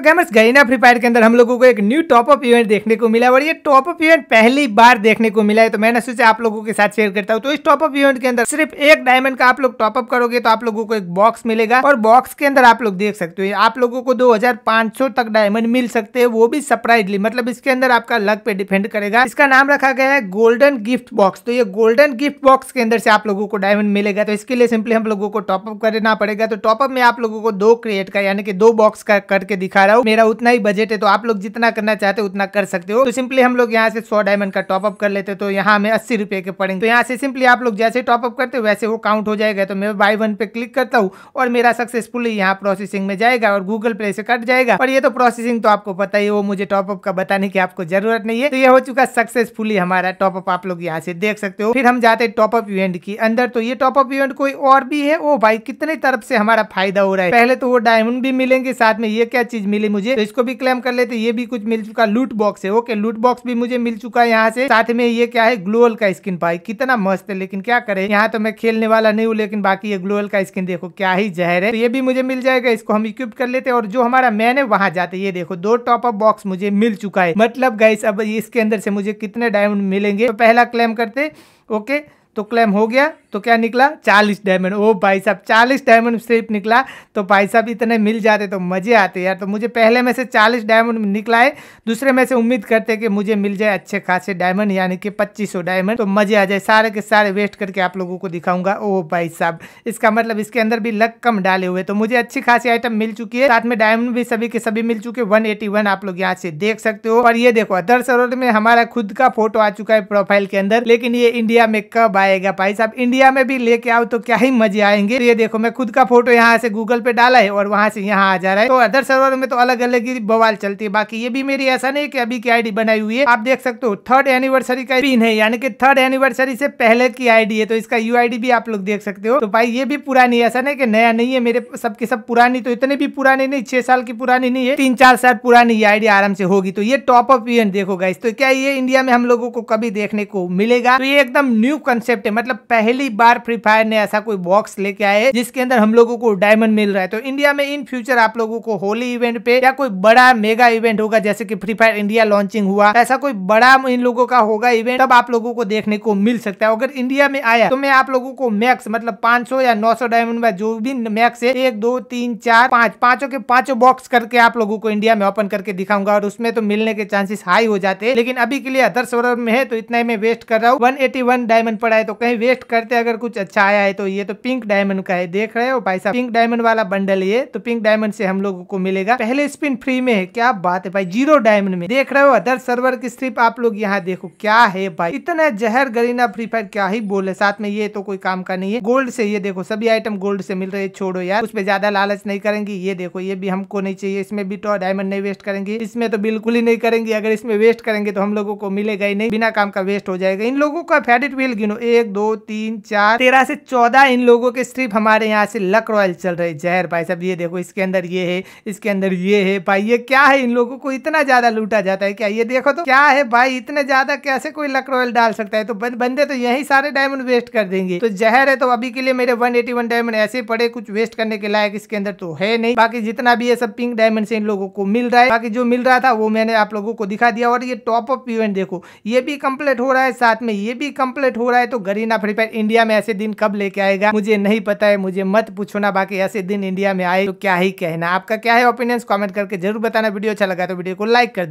तो gamers Garena free fire के अंदर हम लोगों को एक न्यू टॉपअप इवेंट देखने को मिला और ये टॉपअप इवेंट पहली बार देखने को मिला है तो मैंने सोचा आप लोगों के साथ शेयर करता हूँ तो इस टॉपअप इवेंट के अंदर सिर्फ एक डायमंड का आप लोग टॉपअप करोगे तो आप लोगों को एक बॉक्स मिलेगा और बॉक्स के अंदर आप लोग देख सकते हो आप लोगों को दो तक डायमंड मिल सकते हैं वो भी सरप्राइजली मतलब इसके अंदर आपका लक पे डिपेंड करेगा इसका नाम रखा गया है गोल्डन गिफ्ट बॉक्स तो ये गोल्डन गिफ्ट बॉक्स के अंदर से आप लोगों को डायमंड मिलेगा तो इसके लिए सिंपली हम लोगों को टॉपअप करना पड़ेगा तो टॉपअप में आप लोगों को दो क्रिएट का यानी कि दो बॉक्स का करके दिखा रहा हूँ मेरा उतना ही बजट है तो आप लोग जितना करना चाहते हो उतना कर सकते हो तो सिंपली हम लोग यहाँ से सौ डायमंड का टॉपअप कर लेते तो यहाँ हमें अस्सी रुपए के पड़ेंगे तो यहाँ से सिंपली आप लोग जैसे टॉपअप करते हो वैसे वो काउंट हो जाएगा तो मैं बाई वन पे क्लिक करता हूँ और मेरा सक्सेसफुली यहाँ प्रोसेसिंग में जाएगा और गूगल प्ले से कट जाएगा और ये तो प्रोसेसिंग तो आपको पता ही वो मुझे टॉपअप का बताने की आपको जरूरत नहीं है तो ये हो चुका सक्सेसफुली हमारा टॉपअप आप लोग यहाँ से देख सकते हो फिर हम जाते हैं टॉपअप इवेंट की अंदर तो ये टॉपअप इवेंट कोई और भी है वो भाई कितने तरफ से हमारा फायदा हो रहा है पहले तो वो डायमंड भी मिलेंगे साथ में ये क्या चीज मिले मिली मुझे तो इसको भी क्लेम कर लेते ये भी कुछ मिल चुका लूट बॉक्स है ओके लूट बॉक्स भी मुझे मिल चुका है यहाँ से साथ में ये क्या है ग्लोअल का स्किन भाई कितना मस्त है लेकिन क्या करे यहाँ तो मैं खेलने वाला नहीं हूँ लेकिन बाकी ये ग्लोअल का स्किन देखो क्या ही जहर है तो ये भी मुझे मिल जाएगा इसको हम इक्विप कर लेते और जो हमारा मैन है वहां जाते ये देखो दो टॉप अप बॉक्स मुझे मिल चुका है मतलब गाइस अब इसके अंदर से मुझे कितने डायमंड मिलेंगे तो पहला क्लेम करते ओके तो क्लेम हो गया तो क्या निकला चालीस डायमंड ओ भाई साहब चालीस डायमंड सिर्फ निकला तो भाई साहब इतने मिल जाते तो मज़े आते यार तो मुझे पहले में से चालीस डायमंड निकला है दूसरे में से उम्मीद करते कि मुझे मिल जाए अच्छे खासे डायमंड यानी कि पच्चीस डायमंड तो मज़े आ जाए सारे के सारे वेस्ट करके आप लोगों को दिखाऊंगा ओ भाई साहब इसका मतलब इसके अंदर भी लक कम डाले हुए तो मुझे अच्छी खासी आइटम मिल चुकी है साथ में डायमंड भी सभी के सभी मिल चुके वन आप लोग यहाँ से देख सकते हो और ये देखो अदर सरोवर में हमारा खुद का फोटो आ चुका है प्रोफाइल के अंदर लेकिन ये इंडिया में कब आएगा भाई साहब इंडिया इंडिया में भी लेके आओ तो क्या ही मजे आएंगे तो ये देखो मैं खुद का फोटो यहाँ से गूगल पे डाला है और वहाँ से यहाँ आ जा रहा है तो अदर सर्वर में तो अलग अलग ही बवाल चलती है बाकी ये भी मेरी ऐसा नहीं की अभी की आई बनाई हुई है आप देख सकते हो थर्ड एनिवर्सरी का पिन है यानी कि थर्ड एनिवर्सरी से पहले की आई है तो इसका यू भी आप लोग देख सकते हो तो भाई ये भी पुरानी ऐसा नहीं की नया नहीं है मेरे सबकी सब पुरानी तो इतने भी पुरानी नहीं छह साल की पुरानी नहीं है तीन चार साल पुरानी ये आईडी आराम से होगी तो ये टॉप ऑफ इवेंट देखो गाइस तो क्या ये इंडिया में हम लोगों को कभी देखने को मिलेगा तो ये एकदम न्यू कंसेप्ट है मतलब पहली बार फ्री फायर ने ऐसा कोई बॉक्स लेके आए जिसके अंदर हम लोगों को डायमंड मिल रहा है तो इंडिया में इन फ्यूचर आप लोगों को होली इवेंट पे या कोई बड़ा मेगा इवेंट होगा जैसे की फ्री फायर इंडिया लॉन्चिंग हुआ ऐसा कोई बड़ा इन लोगों का होगा इवेंट तब आप लोगों को देखने को मिल सकता है अगर इंडिया में आया तो मैं आप लोगों को मैक्स मतलब पांच या नौ डायमंड जो भी मैक्स है एक दो तीन चार पांच पांचों के पांचों बॉक्स करके आप लोगों को इंडिया में ओपन करके दिखाऊंगा और उसमें तो मिलने के चांसेस हाई हो जाते हैं लेकिन अभी के लिए अदर सौरभ में है तो इतना ही मैं वेस्ट कर रहा हूँ वन डायमंड पड़ा है तो कहीं वेस्ट करते अगर कुछ अच्छा आया है तो ये तो पिंक डायमंड का है देख रहे हो भाई साहब पिंक डायमंड वाला बंडल ये तो पिंक डायमंड से हम लोगों को मिलेगा पहले स्पिन फ्री में है क्या बात है भाई जीरो डायमंड में देख रहे हो अदर सर्वर की स्ट्रिप आप लोग यहाँ देखो क्या है भाई इतना जहर गरीना फ्री फायर क्या ही बोले साथ में ये तो कोई काम का नहीं है गोल्ड से ये देखो सभी आइटम गोल्ड से मिल रहे छोड़ो यार उस पर ज्यादा लालच नहीं करेंगे ये देखो ये भी हमको नहीं चाहिए इसमें भी तो डायमंड नहीं वेस्ट करेंगे इसमें तो बिल्कुल ही नहीं करेंगे अगर इसमें वेस्ट करेंगे तो हम लोगों को मिलेगा ही नहीं बिना काम का वेस्ट हो जाएगा इन लोगों का फेडिट व्हील गिनो एक दो तीन चार तेरह से चौदह इन लोगों के स्ट्रिप हमारे यहाँ से लक रॉयल चल रहे जहर भाई साहब ये देखो इसके अंदर ये है इसके अंदर ये है भाई ये क्या है इन लोगों को इतना ज्यादा लूटा जाता है क्या ये देखो तो क्या है भाई इतने ज्यादा कैसे कोई लक रॉयल डाल सकता है तो बंदे तो यही सारे डायमंड वेस्ट कर देंगे तो जहर है तो अभी के लिए मेरे वन डायमंड ऐसे पड़े कुछ वेस्ट करने के लायक इसके अंदर तो है नहीं बाकी जितना भी है सब पिंक डायमंड से इन लोगों को मिल रहा है बाकी जो मिल रहा था वो मैंने आप लोगों को दिखा दिया और ये टॉप ऑफ इवेंट देखो ये भी कम्प्लीट हो रहा है साथ में ये भी कंप्लीट हो रहा है तो Garena free fire India India में ऐसे दिन कब लेके आएगा मुझे नहीं पता है मुझे मत पूछो ना बाकी ऐसे दिन इंडिया में आए तो क्या ही कहना आपका क्या है ओपिनियंस कॉमेंट करके जरूर बताना वीडियो अच्छा लगा तो वीडियो को लाइक कर दे